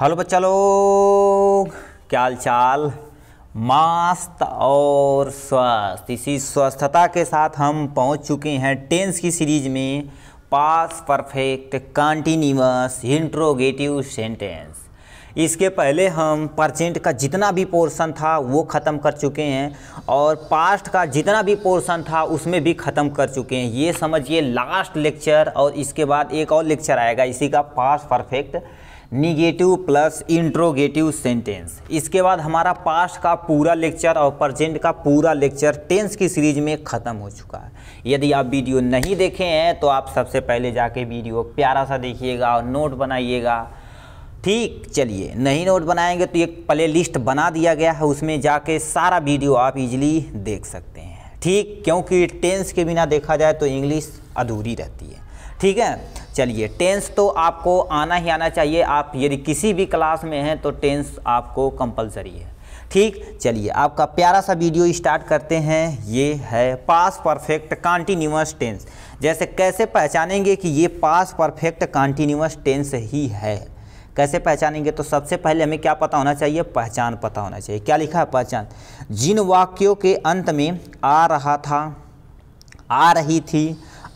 hello बच्चा लोग क्या हाल चाल मस्त और स्वस्थ इसी स्वस्थता के साथ हम पहुंच चुके हैं टेंस की सीरीज में past perfect continuous interrogative sentence इसके पहले हम प्रजेंट का जितना भी पोर्शन था वो ख़त्म कर चुके हैं और पास्ट का जितना भी पोर्शन था उसमें भी ख़त्म कर चुके हैं ये समझिए लास्ट लेक्चर और इसके बाद एक और लेक्चर आएगा इसी का past perfect negative plus interrogative sentence इसके बाद हमारा पास्ट का पूरा लेक्चर और प्रजेंट का पूरा लेक्चर टेंस की सीरीज में ख़त्म हो चुका है यदि आप वीडियो नहीं देखे हैं तो आप सबसे पहले जाके वीडियो प्यारा सा देखिएगा और नोट बनाइएगा ठीक चलिए नहीं नोट बनाएंगे तो एक प्ले लिस्ट बना दिया गया है उसमें जाके सारा वीडियो आप इजिली देख सकते हैं ठीक क्योंकि टेंस के बिना देखा जाए तो इंग्लिश अधूरी रहती है ठीक है चलिए टेंस तो आपको आना ही आना चाहिए आप यदि किसी भी क्लास में हैं तो टेंस आपको कंपलसरी है ठीक चलिए आपका प्यारा सा वीडियो स्टार्ट करते हैं ये है पास परफेक्ट कॉन्टीन्यूअस टेंस जैसे कैसे पहचानेंगे कि ये पास परफेक्ट कॉन्टीन्यूस टेंस ही है कैसे पहचानेंगे तो सबसे पहले हमें क्या पता होना चाहिए पहचान पता होना चाहिए क्या लिखा है पहचान जिन वाक्यों के अंत में आ रहा था आ रही थी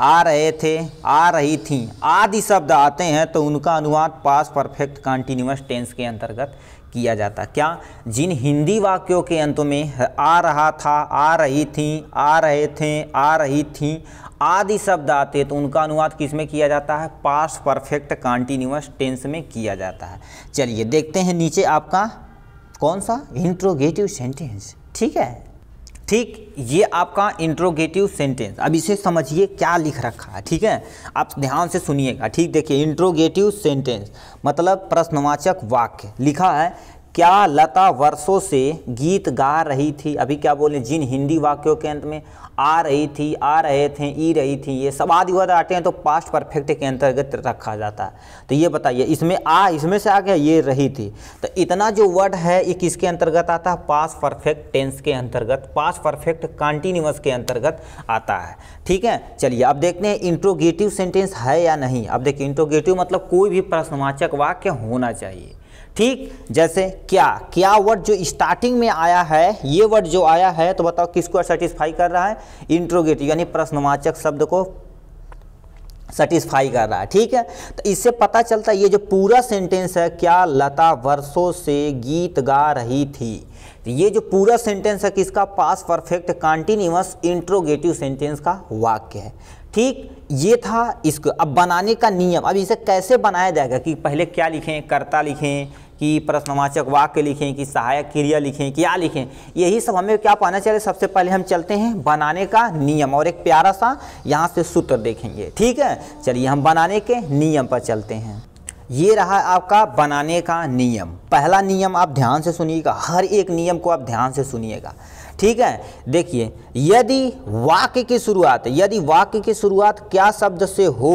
आ रहे थे आ रही थी आदि शब्द आते हैं तो उनका अनुवाद पास परफेक्ट कॉन्टीन्यूस टेंस के अंतर्गत किया जाता क्या जिन हिंदी वाक्यों के अंत में आ रहा था आ रही थी आ रहे थे आ रही थी आदि शब्द आते तो उनका अनुवाद किस में किया जाता है पास परफेक्ट कॉन्टीन्यूस टेंस में किया जाता है चलिए देखते हैं नीचे आपका कौन सा इंट्रोगेटिव सेंटेंस ठीक है ठीक ये आपका इंट्रोगेटिव सेंटेंस अब इसे समझिए क्या लिख रखा है ठीक है आप ध्यान से सुनिएगा ठीक देखिए इंट्रोगेटिव सेंटेंस मतलब प्रश्नवाचक वाक्य लिखा है क्या लता वर्षों से गीत गा रही थी अभी क्या बोले जिन हिंदी वाक्यों के अंत में आ रही थी आ रहे थे ई रही थी ये सब आदि वर्ग आते हैं तो पास्ट परफेक्ट के अंतर्गत रखा जाता है तो ये बताइए इसमें आ इसमें से आ गया ये रही थी तो इतना जो वर्ड है ये किसके अंतर्गत आता है पास्ट परफेक्ट टेंस के अंतर्गत पास्ट परफेक्ट कॉन्टीन्यूस के अंतर्गत आता है ठीक है चलिए अब देखते हैं इंट्रोगेटिव सेंटेंस है या नहीं अब देखिए इंट्रोगेटिव मतलब कोई भी प्रश्नवाचक वाक्य होना चाहिए ठीक जैसे क्या क्या वर्ड जो स्टार्टिंग में आया है ये वर्ड जो आया है तो बताओ किसको सेटिस्फाई कर रहा है इंट्रोगेटिव यानी प्रश्नवाचक शब्द को सेटिस्फाई कर रहा है ठीक है तो इससे पता चलता है ये जो पूरा सेंटेंस है क्या लता वर्षों से गीत गा रही थी तो ये जो पूरा सेंटेंस है किसका past perfect continuous interrogative sentence का वाक्य है ठीक ये था इसको अब बनाने का नियम अब इसे कैसे बनाया जाएगा कि पहले क्या लिखें कर्ता लिखें कि प्रश्नवाचक वाक्य लिखें कि सहायक क्रिया लिखें क्या लिखें यही सब हमें क्या पाना चाहिए सबसे पहले हम चलते हैं बनाने का नियम और एक प्यारा सा यहाँ से सूत्र देखेंगे ठीक है चलिए हम बनाने के नियम पर चलते हैं ये रहा आपका बनाने का नियम पहला नियम आप ध्यान से सुनिएगा हर एक नियम को आप ध्यान से सुनिएगा ठीक है देखिए यदि वाक्य की शुरुआत यदि वाक्य की शुरुआत क्या शब्द से हो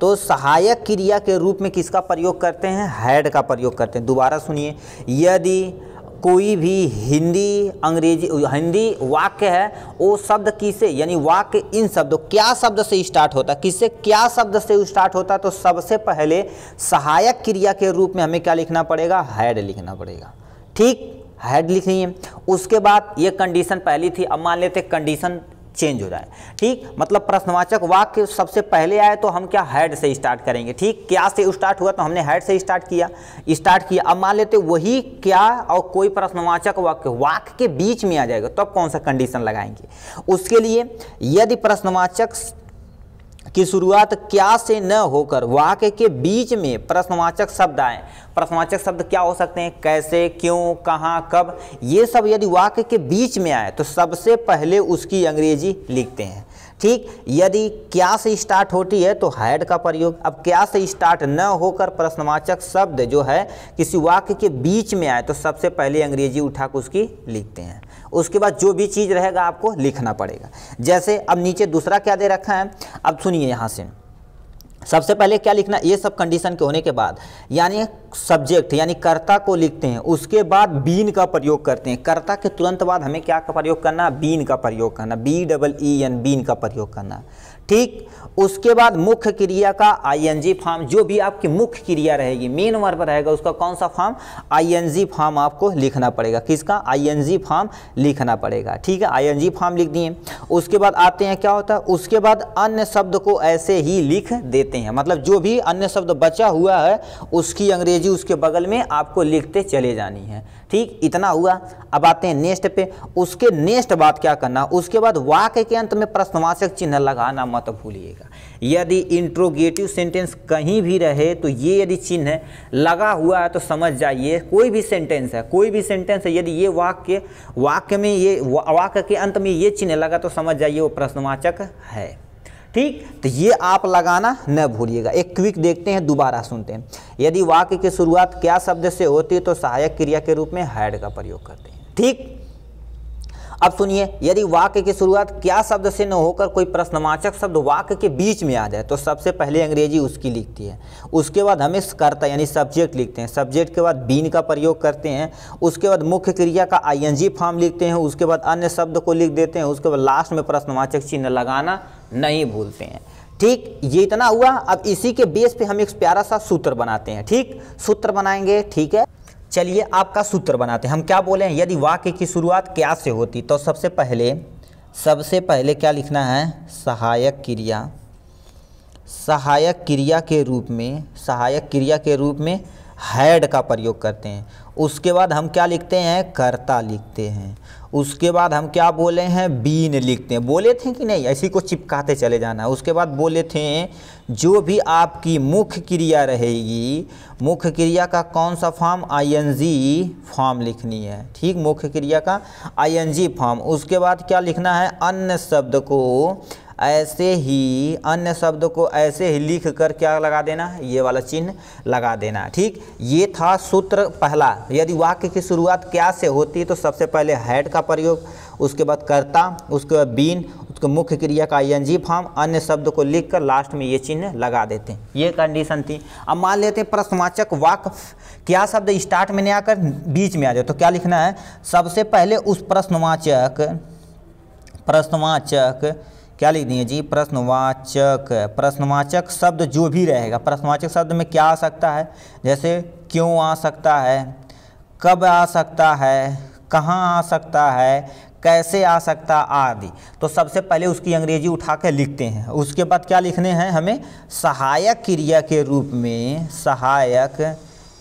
तो सहायक क्रिया के रूप में किसका प्रयोग करते हैं हैड का प्रयोग करते हैं दोबारा सुनिए यदि कोई भी हिंदी अंग्रेजी हिंदी वाक्य है वो शब्द किसे यानी वाक्य इन शब्दों क्या शब्द से स्टार्ट होता है किससे क्या शब्द से स्टार्ट होता है तो सबसे पहले सहायक क्रिया के रूप में हमें क्या लिखना पड़ेगा हैड लिखना पड़ेगा ठीक हेड लिख रही उसके बाद ये कंडीशन पहली थी अब मान लेते कंडीशन चेंज हो जाए ठीक मतलब प्रश्नवाचक वाक्य सबसे पहले आए तो हम क्या हेड से स्टार्ट करेंगे ठीक क्या से स्टार्ट हुआ तो हमने हेड से स्टार्ट किया स्टार्ट किया अब मान लेते वही क्या और कोई प्रश्नवाचक वाक्य वाक्य के बीच में आ जाएगा तब तो कौन सा कंडीशन लगाएंगे उसके लिए यदि प्रश्नवाचक की शुरुआत क्या से न होकर वाक्य के बीच में प्रश्नवाचक शब्द आए प्रश्नवाचक शब्द क्या हो सकते हैं कैसे क्यों कहाँ कब ये सब यदि वाक्य के बीच में आए तो सबसे पहले उसकी अंग्रेजी लिखते हैं ठीक यदि क्या से स्टार्ट होती है तो हैड का प्रयोग अब क्या से स्टार्ट न होकर प्रश्नवाचक शब्द जो है किसी वाक्य के बीच में आए तो सबसे पहले अंग्रेजी उठा उसकी लिखते हैं उसके बाद जो भी चीज़ रहेगा आपको लिखना पड़ेगा जैसे अब नीचे दूसरा क्या दे रखा है अब सुनिए यहाँ से सबसे पहले क्या लिखना ये सब कंडीशन के होने के बाद यानी सब्जेक्ट यानी कर्ता को लिखते हैं उसके बाद बीन का प्रयोग करते हैं कर्ता के तुरंत बाद हमें क्या का प्रयोग करना बीन का प्रयोग करना B double E N been का प्रयोग करना ठीक उसके बाद मुख्य क्रिया का आईएनजी फॉर्म जो भी आपकी मुख्य क्रिया रहेगी मेन वर्ब रहेगा उसका कौन सा फॉर्म आईएनजी फॉर्म आपको लिखना पड़ेगा किसका आईएनजी फॉर्म लिखना पड़ेगा ठीक है आईएनजी फॉर्म लिख दिए उसके बाद आते हैं क्या होता है उसके बाद अन्य शब्द को ऐसे ही लिख देते हैं मतलब जो भी अन्य शब्द बचा हुआ है उसकी अंग्रेजी उसके बगल में आपको लिखते चले जानी है ठीक इतना हुआ अब आते हैं नेक्स्ट पे उसके नेक्स्ट बात क्या करना उसके बाद वाक्य के अंत में प्रश्नवाचक चिन्ह लगाना मत भूलिएगा यदि इंट्रोगेटिव सेंटेंस कहीं भी रहे तो ये यदि चिन्ह लगा हुआ है तो समझ जाइए कोई भी सेंटेंस है कोई भी सेंटेंस है यदि ये वाक्य वाक्य में ये वाक्य के अंत में ये चिन्ह लगा तो समझ जाइए वो प्रश्नवाचक है ठीक तो ये आप लगाना न भूलिएगा एक क्विक देखते हैं दोबारा सुनते हैं यदि वाक्य की शुरुआत क्या शब्द से होती है तो सहायक क्रिया के रूप में हैड का प्रयोग करते हैं ठीक अब सुनिए यदि वाक्य की शुरुआत क्या शब्द से न होकर कोई प्रश्नवाचक शब्द वाक्य के बीच में आ जाए तो सबसे पहले अंग्रेजी उसकी लिखती है उसके बाद हमें कर्ता यानी सब्जेक्ट लिखते हैं सब्जेक्ट के बाद बीन का प्रयोग करते हैं उसके बाद मुख्य क्रिया का जी फॉर्म लिखते हैं उसके बाद अन्य शब्द को लिख देते हैं उसके बाद लास्ट में प्रश्नवाचक चिन्ह लगाना नहीं भूलते हैं ठीक ये इतना हुआ अब इसी के बेस पे हम एक प्यारा सा सूत्र बनाते हैं ठीक सूत्र बनाएंगे ठीक है चलिए आपका सूत्र बनाते हैं हम क्या बोले हैं यदि वाक्य की शुरुआत क्या से होती तो सबसे पहले सबसे पहले क्या लिखना है सहायक क्रिया सहायक क्रिया के रूप में सहायक क्रिया के रूप में हैड का प्रयोग करते हैं उसके बाद हम क्या लिखते हैं कर्ता लिखते हैं उसके बाद हम क्या बोले हैं बीन लिखते हैं बोले थे कि नहीं ऐसी को चिपकाते चले जाना उसके बाद बोले थे जो भी आपकी मुख्य क्रिया रहेगी मुख्य क्रिया का कौन सा फॉर्म आईएनजी फॉर्म लिखनी है ठीक मुख्य क्रिया का आईएनजी फॉर्म उसके बाद क्या लिखना है अन्य शब्द को ऐसे ही अन्य शब्द को ऐसे ही लिख कर क्या लगा देना ये वाला चिन्ह लगा देना ठीक ये था सूत्र पहला यदि वाक्य की शुरुआत क्या से होती है तो सबसे पहले हैड का प्रयोग उसके बाद कर्ता उसके बाद बीन उसके मुख्य क्रिया का आई फॉर्म अन्य शब्द को लिख कर लास्ट में ये चिन्ह लगा देते हैं ये कंडीशन थी अब मान लेते हैं प्रश्नवाचक वाक्य क्या शब्द स्टार्ट में नहीं आकर बीच में आ जाए तो क्या लिखना है सबसे पहले उस प्रश्नवाचक प्रश्नवाचक क्या लिख दिए जी प्रश्नवाचक प्रश्नवाचक शब्द जो भी रहेगा प्रश्नवाचक शब्द में क्या आ सकता है जैसे क्यों आ सकता है कब आ सकता है कहाँ आ सकता है कैसे आ सकता आदि तो सबसे पहले उसकी अंग्रेजी उठा कर लिखते हैं उसके बाद क्या लिखने हैं हमें सहायक क्रिया के रूप में सहायक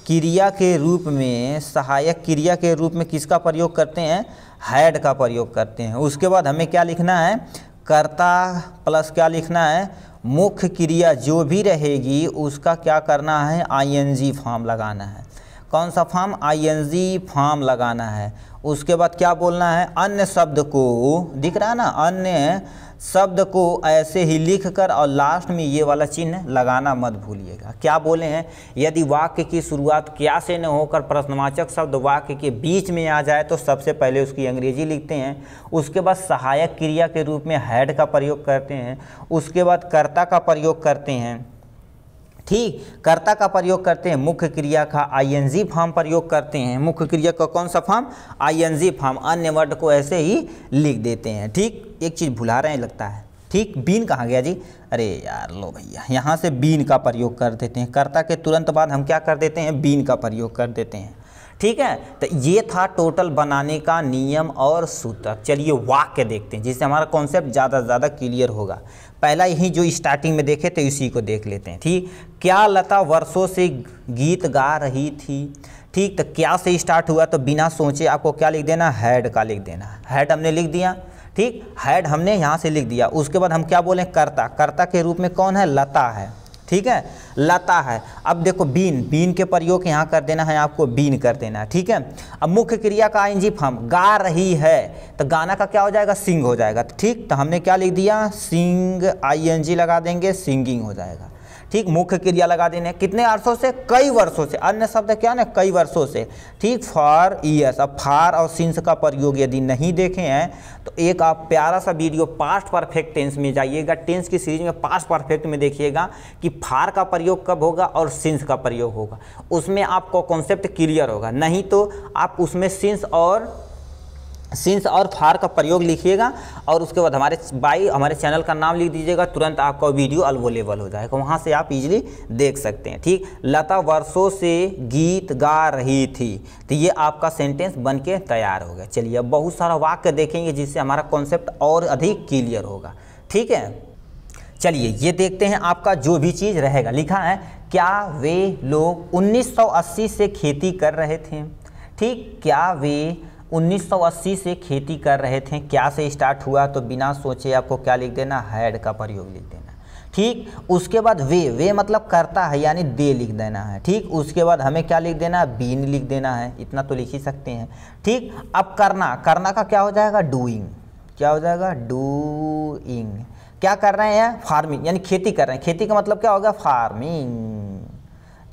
क्रिया के रूप में सहायक क्रिया के रूप में किसका प्रयोग करते हैं हैड का प्रयोग करते हैं उसके बाद हमें क्या लिखना है कर्ता प्लस क्या लिखना है मुख्य क्रिया जो भी रहेगी उसका क्या करना है आईएनजी फॉर्म लगाना है कौन सा फॉर्म आईएनजी फॉर्म लगाना है उसके बाद क्या बोलना है अन्य शब्द को दिख रहा है ना अन्य शब्द को ऐसे ही लिखकर और लास्ट में ये वाला चिन्ह लगाना मत भूलिएगा क्या बोले हैं यदि वाक्य की शुरुआत क्या से न होकर प्रश्नवाचक शब्द वाक्य के बीच में आ जाए तो सबसे पहले उसकी अंग्रेजी लिखते हैं उसके बाद सहायक क्रिया के रूप में हैड का प्रयोग करते हैं उसके बाद कर्ता का प्रयोग करते हैं ठीक कर्ता का प्रयोग करते हैं मुख्य क्रिया का आईएनजी फॉर्म प्रयोग करते हैं मुख्य क्रिया का कौन सा फॉर्म आईएनजी फॉर्म अन्य वर्ड को ऐसे ही लिख देते हैं ठीक एक चीज़ भुला रहे हैं लगता है ठीक बीन कहाँ गया जी अरे यार लो भैया यहाँ से बीन का प्रयोग कर देते हैं कर्ता के तुरंत बाद हम क्या कर देते हैं बीन का प्रयोग कर देते हैं ठीक है तो ये था टोटल बनाने का नियम और सूत्र चलिए वाक्य देखते हैं जिससे हमारा कॉन्सेप्ट ज़्यादा से ज़्यादा क्लियर होगा पहला यही जो स्टार्टिंग में देखे थे उसी को देख लेते हैं ठीक क्या लता वर्षों से गीत गा रही थी ठीक तो क्या से स्टार्ट हुआ तो बिना सोचे आपको क्या लिख देना हैड का लिख देना हैड हमने लिख दिया ठीक हैड हमने यहाँ से लिख दिया उसके बाद हम क्या बोलें कर्ता कर्ता के रूप में कौन है लता है ठीक है लता है अब देखो बीन बीन के प्रयोग यहाँ कर देना है आपको बीन कर देना है ठीक है अब मुख्य क्रिया का आइनजी फम गा रही है तो गाना का क्या हो जाएगा सिंग हो जाएगा तो ठीक तो हमने क्या लिख दिया सिंग आई एन जी लगा देंगे सिंगिंग हो जाएगा ठीक मुख्य क्रिया लगा देने कितने वर्षों से कई वर्षों से अन्य शब्द क्या ना कई वर्षों से ठीक फॉर ईयर्स अब फार और सिंस का प्रयोग यदि नहीं देखे हैं तो एक आप प्यारा सा वीडियो पास्ट परफेक्ट टेंस में जाइएगा टेंस की सीरीज में पास्ट परफेक्ट में देखिएगा कि फार का प्रयोग कब होगा और सिंस का प्रयोग होगा उसमें आपको कॉन्सेप्ट क्लियर होगा नहीं तो आप उसमें सिंस और सिंस और फार का प्रयोग लिखिएगा और उसके बाद हमारे बाई हमारे चैनल का नाम लिख दीजिएगा तुरंत आपका वीडियो अवेलेबल हो जाएगा वहाँ से आप इजीली देख सकते हैं ठीक लता वर्षों से गीत गा रही थी तो ये आपका सेंटेंस बन के तैयार हो गया चलिए अब बहुत सारा वाक्य देखेंगे जिससे हमारा कॉन्सेप्ट और अधिक क्लियर होगा ठीक है चलिए ये देखते हैं आपका जो भी चीज़ रहेगा लिखा है क्या वे लोग अस्सी से खेती कर रहे थे ठीक क्या वे 1980 से खेती कर रहे थे क्या से स्टार्ट हुआ तो बिना सोचे आपको क्या लिख देना हैड का प्रयोग लिख देना ठीक उसके बाद वे वे मतलब करता है यानी दे लिख देना है ठीक उसके बाद हमें क्या लिख देना है बीन लिख देना है इतना तो लिख ही सकते हैं ठीक अब करना करना का क्या हो जाएगा डूइंग क्या हो जाएगा डूइंग क्या कर रहे हैं फार्मिंग यानी खेती कर रहे हैं खेती का मतलब क्या हो गया फार्मिंग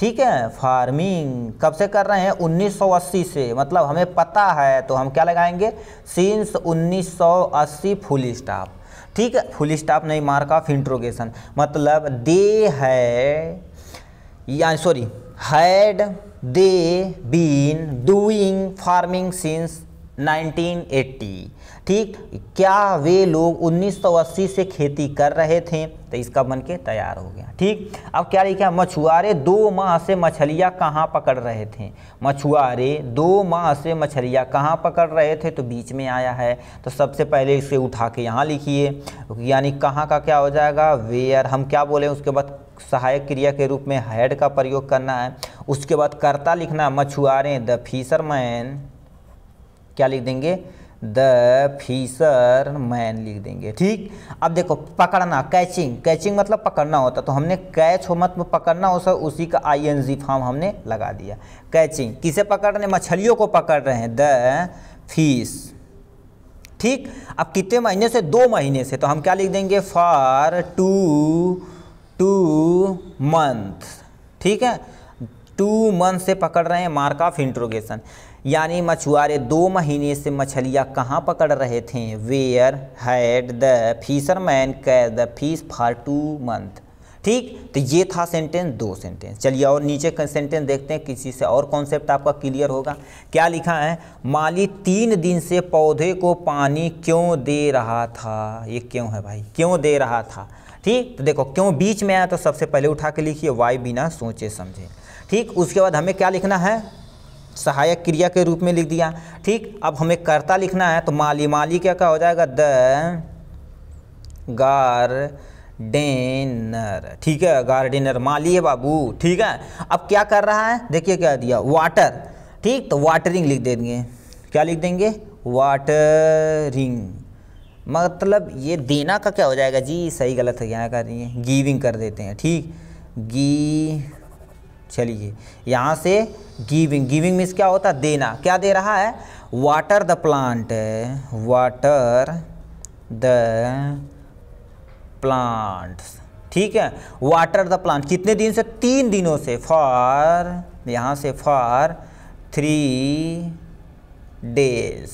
ठीक है फार्मिंग कब से कर रहे हैं 1980 से मतलब हमें पता है तो हम क्या लगाएंगे सिंस 1980 फुल स्टाफ ठीक है फुल स्टाफ नहीं मार्क ऑफ इंट्रोगेशन मतलब दे है या sorry had they been doing farming since 1980 ठीक क्या वे लोग 1980 से खेती कर रहे थे तो इसका बन के तैयार हो गया ठीक अब क्या लिखा मछुआरे दो माह से मछलियाँ कहाँ पकड़ रहे थे मछुआरे दो माह से मछलियाँ कहाँ पकड़ रहे थे तो बीच में आया है तो सबसे पहले इसे उठा के यहाँ लिखिए यानी कहाँ का क्या हो जाएगा वेयर हम क्या बोले उसके बाद सहायक क्रिया के रूप में हेड का प्रयोग करना है उसके बाद कर्ता लिखना मछुआरे द फिशरमैन क्या लिख देंगे द फिशर मैन लिख देंगे ठीक अब देखो पकड़ना कैचिंग कैचिंग मतलब पकड़ना होता तो हमने कैच हो मत मतलब पकड़ना हो सर उसी का आई एन जी फॉर्म हमने लगा दिया कैचिंग किसे पकड़ रहे मछलियों को पकड़ रहे हैं द फीस ठीक अब कितने महीने से दो महीने से तो हम क्या लिख देंगे फॉर टू टू मंथ ठीक है टू मंथ से पकड़ रहे हैं मार्क ऑफ इंट्रोगेशन यानी मछुआरे दो महीने से मछलियाँ कहाँ पकड़ रहे थे where had the fisherman care the fish for two month ठीक तो ये था सेंटेंस दो सेंटेंस चलिए और नीचे सेंटेंस देखते हैं किसी से और कॉन्सेप्ट आपका क्लियर होगा क्या लिखा है माली तीन दिन से पौधे को पानी क्यों दे रहा था ये क्यों है भाई क्यों दे रहा था ठीक तो देखो क्यों बीच में आया तो सबसे पहले उठा के लिखिए वाई बिना सोचे समझे ठीक उसके बाद हमें क्या लिखना है सहायक क्रिया के रूप में लिख दिया ठीक अब हमें कर्ता लिखना है तो माली माली क्या क्या हो जाएगा द गार्डेनर ठीक है गार्डेनर माली है बाबू ठीक है अब क्या कर रहा है देखिए क्या दिया वाटर ठीक तो वाटरिंग लिख देंगे क्या लिख देंगे वाटरिंग मतलब ये देना का क्या हो जाएगा जी सही गलत है यहाँ कर रही है गिविंग कर देते हैं ठीक गी चलिए यहाँ से गिविंग गिविंग मीन्स क्या होता है देना क्या दे रहा है water the plant water the plants ठीक है वाटर द प्लांट कितने दिन से तीन दिनों से फॉर यहाँ से फॉर थ्री डेज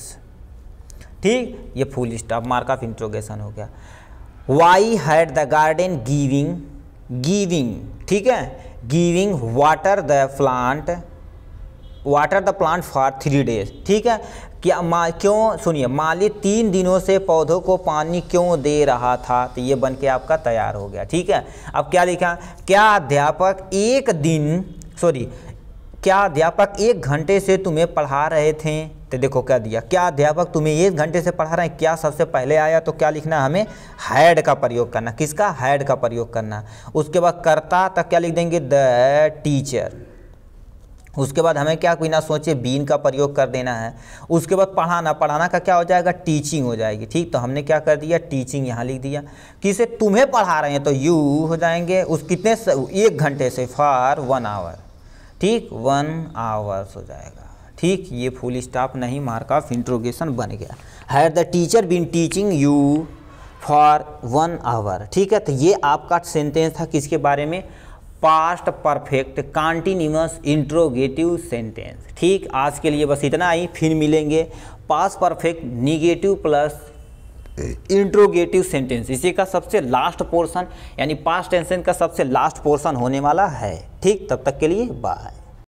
ठीक ये full stop mark of interrogation हो गया why had the garden giving giving ठीक है giving water the plant water the plant for three days ठीक है क्या मा क्यों सुनिए माली तीन दिनों से पौधों को पानी क्यों दे रहा था तो ये बन के आपका तैयार हो गया ठीक है अब क्या लिखा क्या अध्यापक एक दिन सॉरी क्या अध्यापक एक घंटे से तुम्हें पढ़ा रहे थे तो देखो क्या दिया क्या अध्यापक तुम्हें एक घंटे से पढ़ा रहे हैं क्या सबसे पहले आया तो क्या लिखना हमें हैड का प्रयोग करना किसका हैड का प्रयोग करना उसके बाद करता तक क्या लिख देंगे द टीचर उसके बाद हमें क्या कोई ना सोचे बीन का प्रयोग कर देना है उसके बाद पढ़ाना पढ़ाना का क्या हो जाएगा टीचिंग हो जाएगी ठीक तो हमने क्या कर दिया टीचिंग यहाँ लिख दिया किसे तुम्हें पढ़ा रहे हैं तो यू हो जाएंगे उस कितने एक घंटे से फॉर वन आवर ठीक वन आवर्स हो जाएगा ठीक ये फुल स्टॉप नहीं मार्क ऑफ इंट्रोगेशन बन गया had the teacher been teaching you for one hour ठीक है तो ये आपका सेंटेंस था किसके बारे में past perfect continuous interrogative sentence ठीक आज के लिए बस इतना ही फिर मिलेंगे past perfect negative plus interrogative sentence इसी का सबसे लास्ट पोर्शन यानी पास्ट टेंसेंस का सबसे लास्ट पोर्शन होने वाला है ठीक तब तक के लिए बाय